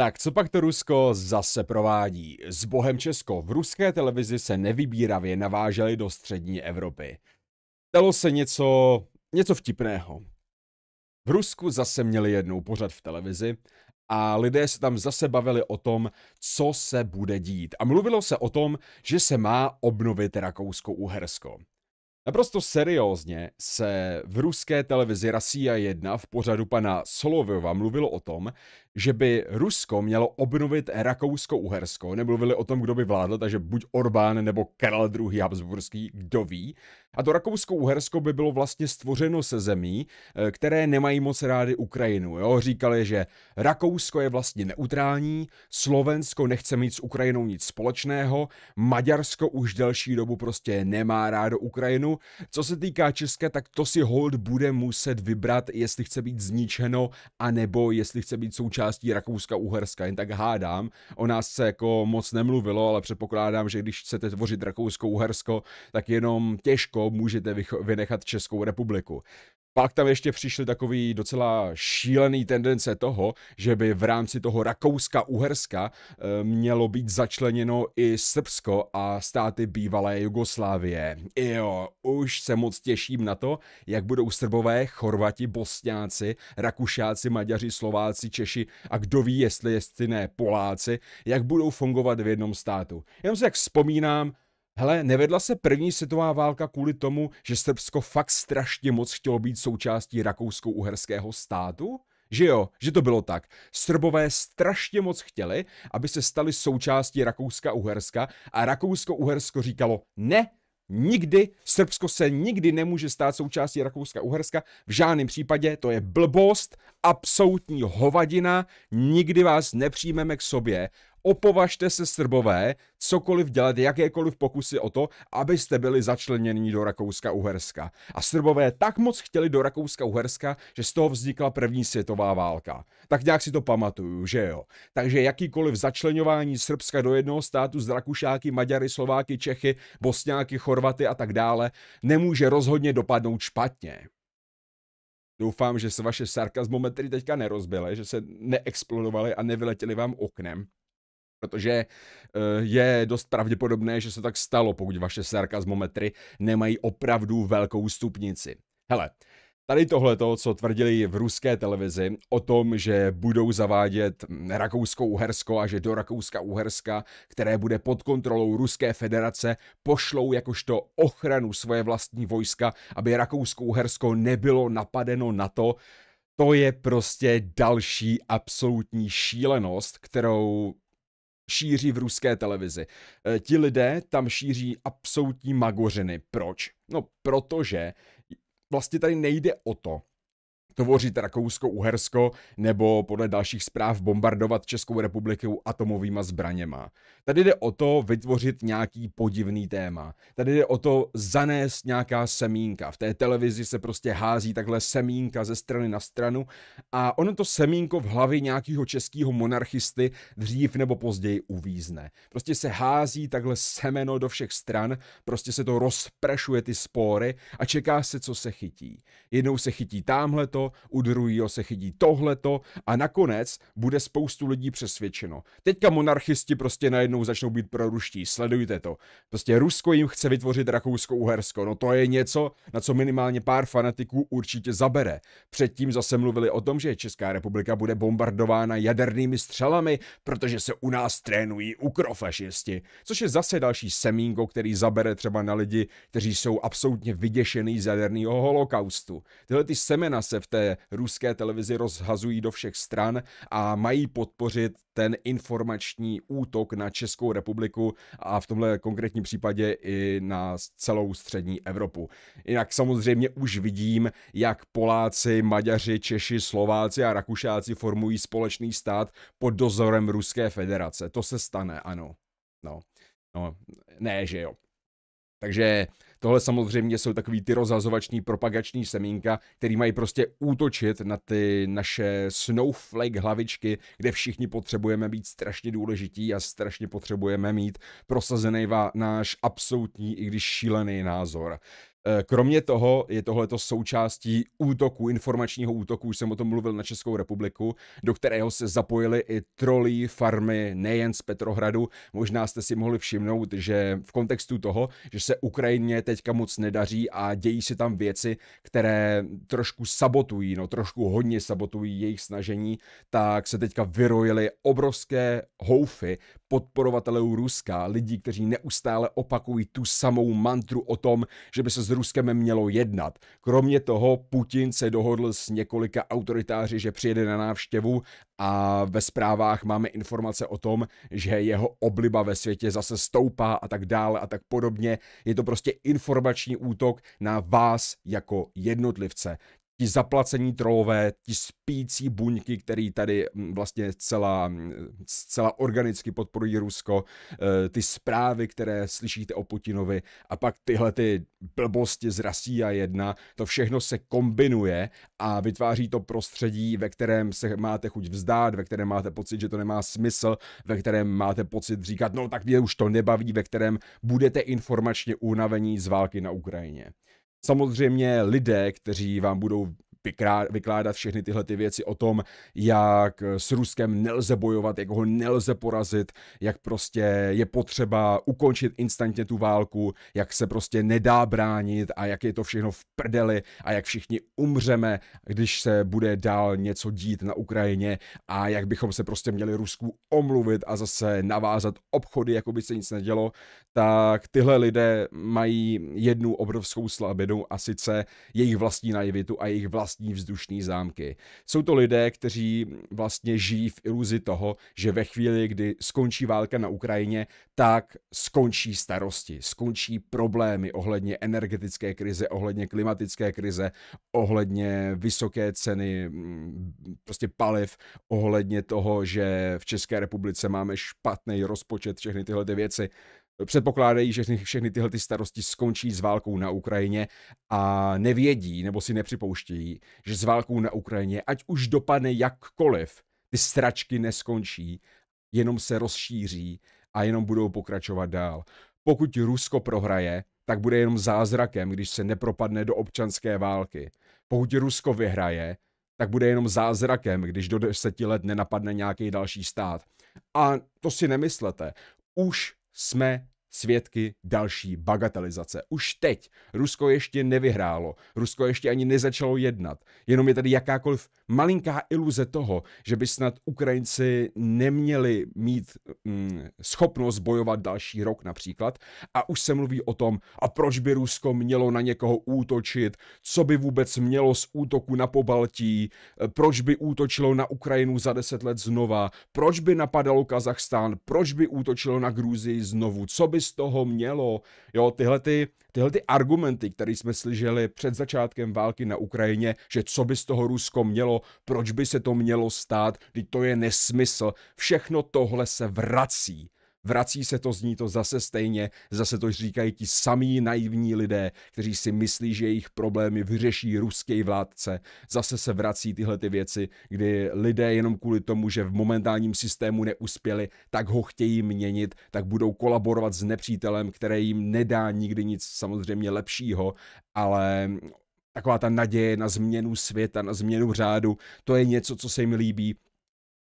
Tak co pak to Rusko zase provádí? S Bohem Česko v ruské televizi se nevybíravě naváželi do střední Evropy. Stalo se něco, něco vtipného. V Rusku zase měli jednou pořad v televizi a lidé se tam zase bavili o tom, co se bude dít. A mluvilo se o tom, že se má obnovit Rakousko-Uhersko. Naprosto seriózně se v ruské televizi Rasia 1 v pořadu pana Solovova mluvilo o tom, že by Rusko mělo obnovit Rakousko-Uhersko. Nemluvili o tom, kdo by vládl, takže buď Orbán nebo Karel II. Habsburský, kdo ví. A to Rakousko-Uhersko by bylo vlastně stvořeno se zemí, eh, které nemají moc rády Ukrajinu. Jo? Říkali, že Rakousko je vlastně neutrální, Slovensko nechce mít s Ukrajinou nic společného, Maďarsko už delší dobu prostě nemá rádo Ukrajinu, Dublinu. Co se týká Česka, tak to si hold bude muset vybrat, jestli chce být zničeno, anebo jestli chce být součástí Rakouska-Uherska. Jen tak hádám, o nás se jako moc nemluvilo, ale předpokládám, že když chcete tvořit Rakousko-Uhersko, tak jenom těžko můžete vynechat Českou republiku. Pak tam ještě přišly takový docela šílený tendence toho, že by v rámci toho Rakouska-Uherska eh, mělo být začleněno i Srbsko a státy bývalé Jugoslávie. Jo, už se moc těším na to, jak budou Srbové, Chorvati, Bosňáci, Rakušáci, Maďaři, Slováci, Češi a kdo ví, jestli jestli ne Poláci, jak budou fungovat v jednom státu. Jenom se jak vzpomínám, Hele, nevedla se první světová válka kvůli tomu, že Srbsko fakt strašně moc chtělo být součástí rakousko-uherského státu? Že jo, že to bylo tak. Srbové strašně moc chtěli, aby se stali součástí Rakouska-Uherska a Rakousko-Uhersko říkalo ne, nikdy, Srbsko se nikdy nemůže stát součástí Rakouska-Uherska, v žádném případě to je blbost, absolutní hovadina, nikdy vás nepřijmeme k sobě. Opovažte se Srbové cokoliv dělat, jakékoliv pokusy o to, abyste byli začleněni do Rakouska-Uherska. A Srbové tak moc chtěli do Rakouska-Uherska, že z toho vznikla první světová válka. Tak nějak si to pamatuju, že jo. Takže jakýkoliv začlenování Srbska do jednoho státu z Rakušáky, Maďary, Slováky, Čechy, Bosňáky, Chorvaty a tak dále nemůže rozhodně dopadnout špatně. Doufám, že se vaše sarkazmometry teďka nerozbily, že se neexplodovaly a nevyletěly vám oknem protože eh, je dost pravděpodobné, že se tak stalo, pokud vaše sarkazmometry nemají opravdu velkou stupnici. Hele, Tady tohle to, co tvrdili v ruské televizi o tom, že budou zavádět hm, rakouskou uhersko a že do Rakouska-Uherska, které bude pod kontrolou Ruské federace, pošlou jakožto ochranu svoje vlastní vojska, aby Rakousko-Uhersko nebylo napadeno na to, to je prostě další absolutní šílenost, kterou šíří v ruské televizi. E, ti lidé tam šíří absolutní magořiny. Proč? No, protože vlastně tady nejde o to, tvořit Rakousko-Uhersko nebo podle dalších zpráv bombardovat Českou republiku atomovýma zbraněma. Tady jde o to vytvořit nějaký podivný téma. Tady jde o to zanést nějaká semínka. V té televizi se prostě hází takhle semínka ze strany na stranu a ono to semínko v hlavě nějakého českého monarchisty dřív nebo později uvízne. Prostě se hází takhle semeno do všech stran, prostě se to rozprašuje ty spory a čeká se, co se chytí. Jednou se chytí tamhle to, u druhého se chytí tohleto a nakonec bude spoustu lidí přesvědčeno. Teďka monarchisti prostě najednou začnou být proruští, sledujte to. Prostě Rusko jim chce vytvořit Rakousko-Uhersko, no to je něco, na co minimálně pár fanatiků určitě zabere. Předtím zase mluvili o tom, že Česká republika bude bombardována jadernými střelami, protože se u nás trénují ukrofašisti, což je zase další semínko, který zabere třeba na lidi, kteří jsou absolutně vyděšený z jaderného holokaustu. Tyhle ty semena se v té ruské televizi rozhazují do všech stran a mají podpořit ten informační útok na Českou republiku a v tomhle konkrétním případě i na celou střední Evropu. Jinak samozřejmě už vidím, jak Poláci, Maďaři, Češi, Slováci a Rakušáci formují společný stát pod dozorem Ruské federace. To se stane, ano. No, no ne, že jo. Takže tohle samozřejmě jsou takový ty rozhazovační propagační semínka, který mají prostě útočit na ty naše snowflake hlavičky, kde všichni potřebujeme být strašně důležití a strašně potřebujeme mít prosazený váš náš absolutní, i když šílený názor. Eh, kromě toho je tohleto součástí útoku, informačního útoku, už jsem o tom mluvil na Českou republiku, do kterého se zapojili i trolí, farmy, nejen z Petrohradu. Možná jste si mohli všimnout, že v kontextu toho, že se Ukrajině teďka moc nedaří a dějí se tam věci, které trošku sabotují, no trošku hodně sabotují jejich snažení, tak se teďka vyrojily obrovské houfy podporovatelů Ruska, lidí, kteří neustále opakují tu samou mantru o tom, že by se s Ruskem mělo jednat. Kromě toho Putin se dohodl s několika autoritáři, že přijede na návštěvu a ve zprávách máme informace o tom, že jeho obliba ve světě zase stoupá a tak dále a tak podobně. Je to prostě informační útok na vás jako jednotlivce ti zaplacení trolové, ti spící buňky, který tady mm, vlastně celá, mm, celá organicky podporují Rusko, eh, ty zprávy, které slyšíte o Putinovi a pak tyhle ty blbosti z Rasia 1, to všechno se kombinuje a vytváří to prostředí, ve kterém se máte chuť vzdát, ve kterém máte pocit, že to nemá smysl, ve kterém máte pocit říkat, no tak mě už to nebaví, ve kterém budete informačně unavení z války na Ukrajině. Samozřejmě lidé, kteří vám budou vykládat všechny tyhle ty věci o tom, jak s Ruskem nelze bojovat, jak ho nelze porazit, jak prostě je potřeba ukončit instantně tu válku, jak se prostě nedá bránit a jak je to všechno v prdeli a jak všichni umřeme, když se bude dál něco dít na Ukrajině a jak bychom se prostě měli Rusku omluvit a zase navázat obchody, jako by se nic nedělo, tak tyhle lidé mají jednu obrovskou slabinu a sice jejich vlastní naivitu a jejich vlastní vlastní vzdušní zámky. Jsou to lidé, kteří vlastně žijí v iluzi toho, že ve chvíli, kdy skončí válka na Ukrajině, tak skončí starosti, skončí problémy ohledně energetické krize, ohledně klimatické krize, ohledně vysoké ceny mm, prostě paliv, ohledně toho, že v České republice máme špatný rozpočet, všechny tyhle ty věci. Předpokládají, že všechny tyhle ty starosti skončí s válkou na Ukrajině a nevědí nebo si nepřipouštějí, že s válkou na Ukrajině, ať už dopadne jakkoliv, ty stračky neskončí, jenom se rozšíří a jenom budou pokračovat dál. Pokud Rusko prohraje, tak bude jenom zázrakem, když se nepropadne do občanské války. Pokud Rusko vyhraje, tak bude jenom zázrakem, když do deseti let nenapadne nějaký další stát. A to si nemyslete. Už jsme svědky další bagatelizace. Už teď Rusko ještě nevyhrálo, Rusko ještě ani nezačalo jednat, jenom je tady jakákoliv malinká iluze toho, že by snad Ukrajinci neměli mít mm, schopnost bojovat další rok například a už se mluví o tom, a proč by Rusko mělo na někoho útočit, co by vůbec mělo z útoku na Pobaltí, proč by útočilo na Ukrajinu za deset let znova, proč by napadalo Kazachstán, proč by útočilo na Gruzii znovu, co by z toho mělo, jo, tyhle ty Tyhle ty argumenty, které jsme slyšeli před začátkem války na Ukrajině, že co by z toho Rusko mělo, proč by se to mělo stát, teď to je nesmysl, všechno tohle se vrací Vrací se to, zní to zase stejně, zase to říkají ti samí naivní lidé, kteří si myslí, že jejich problémy vyřeší ruský vládce. Zase se vrací tyhle ty věci, kdy lidé jenom kvůli tomu, že v momentálním systému neuspěli, tak ho chtějí měnit, tak budou kolaborovat s nepřítelem, který jim nedá nikdy nic samozřejmě lepšího, ale taková ta naděje na změnu světa, na změnu řádu, to je něco, co se jim líbí,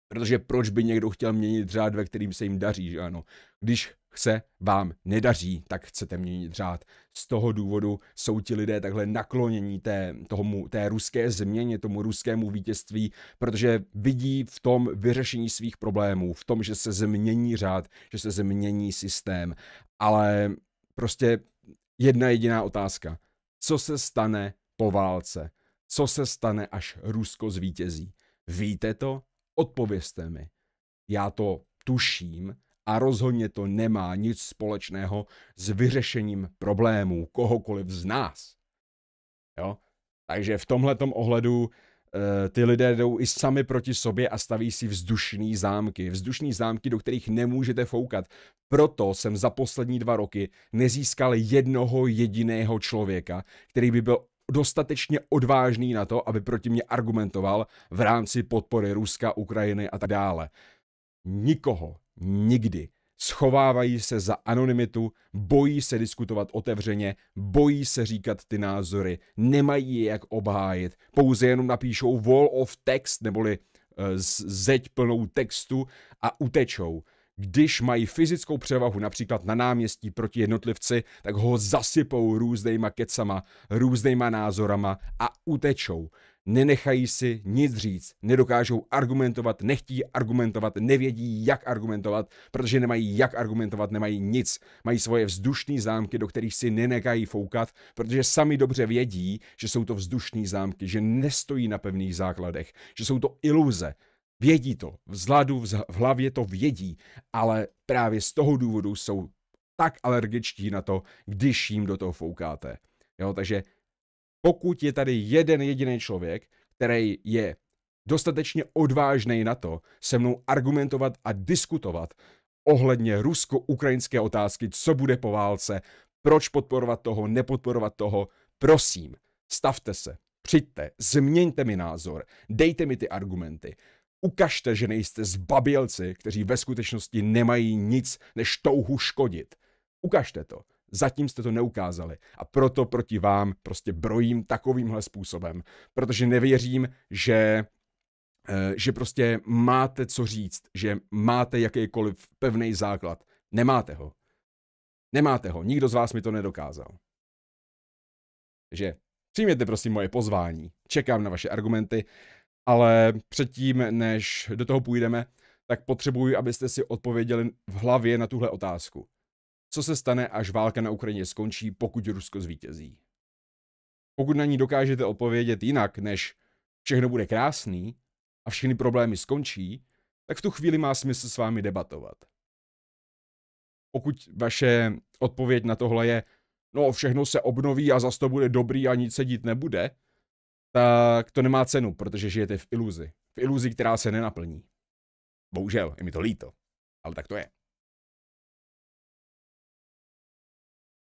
Protože proč by někdo chtěl měnit řád, ve kterým se jim daří, že ano? Když se vám nedaří, tak chcete měnit řád. Z toho důvodu jsou ti lidé takhle naklonění té, tomu, té ruské změně, tomu ruskému vítězství, protože vidí v tom vyřešení svých problémů, v tom, že se změní řád, že se změní systém. Ale prostě jedna jediná otázka. Co se stane po válce? Co se stane, až Rusko zvítězí? Víte to? Odpovězte mi. Já to tuším a rozhodně to nemá nic společného s vyřešením problémů kohokoliv z nás. Jo? Takže v tomhletom ohledu eh, ty lidé jdou i sami proti sobě a staví si vzdušný zámky. Vzdušný zámky, do kterých nemůžete foukat. Proto jsem za poslední dva roky nezískal jednoho jediného člověka, který by byl dostatečně odvážný na to, aby proti mě argumentoval v rámci podpory Ruska, Ukrajiny a tak dále. Nikoho, nikdy. Schovávají se za anonymitu, bojí se diskutovat otevřeně, bojí se říkat ty názory, nemají je jak obhájit, pouze jenom napíšou wall of text neboli eh, zeď plnou textu a utečou když mají fyzickou převahu například na náměstí proti jednotlivci, tak ho zasypou různýma kecama, různýma názorama a utečou. Nenechají si nic říct, nedokážou argumentovat, nechtí argumentovat, nevědí, jak argumentovat, protože nemají jak argumentovat, nemají nic. Mají svoje vzdušné zámky, do kterých si nenechají foukat, protože sami dobře vědí, že jsou to vzdušné zámky, že nestojí na pevných základech, že jsou to iluze, Vědí to, v vzhledu v hlavě to vědí, ale právě z toho důvodu jsou tak alergičtí na to, když jim do toho foukáte. Jo, takže pokud je tady jeden jediný člověk, který je dostatečně odvážný na to se mnou argumentovat a diskutovat ohledně rusko-ukrajinské otázky, co bude po válce, proč podporovat toho, nepodporovat toho, prosím, stavte se, přijďte, změňte mi názor, dejte mi ty argumenty. Ukažte, že nejste zbabělci, kteří ve skutečnosti nemají nic než touhu škodit. Ukažte to. Zatím jste to neukázali a proto proti vám prostě brojím takovýmhle způsobem, protože nevěřím, že eh, že prostě máte co říct, že máte jakýkoliv pevný základ. Nemáte ho. Nemáte ho. Nikdo z vás mi to nedokázal. Takže přijměte prosím moje pozvání. Čekám na vaše argumenty ale předtím, než do toho půjdeme, tak potřebuji, abyste si odpověděli v hlavě na tuhle otázku. Co se stane, až válka na Ukrajině skončí, pokud Rusko zvítězí? Pokud na ní dokážete odpovědět jinak, než všechno bude krásný a všechny problémy skončí, tak v tu chvíli má smysl s vámi debatovat. Pokud vaše odpověď na tohle je, no všechno se obnoví a zase to bude dobrý a nic se dít nebude, tak to nemá cenu, protože žijete v iluzi. V iluzi, která se nenaplní. Bohužel, je mi to líto, ale tak to je.